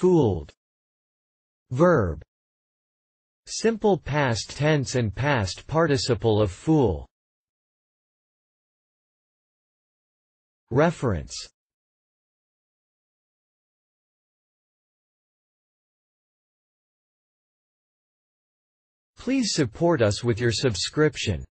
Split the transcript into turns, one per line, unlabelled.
fooled verb simple past tense and past participle of fool reference Please support us with your subscription.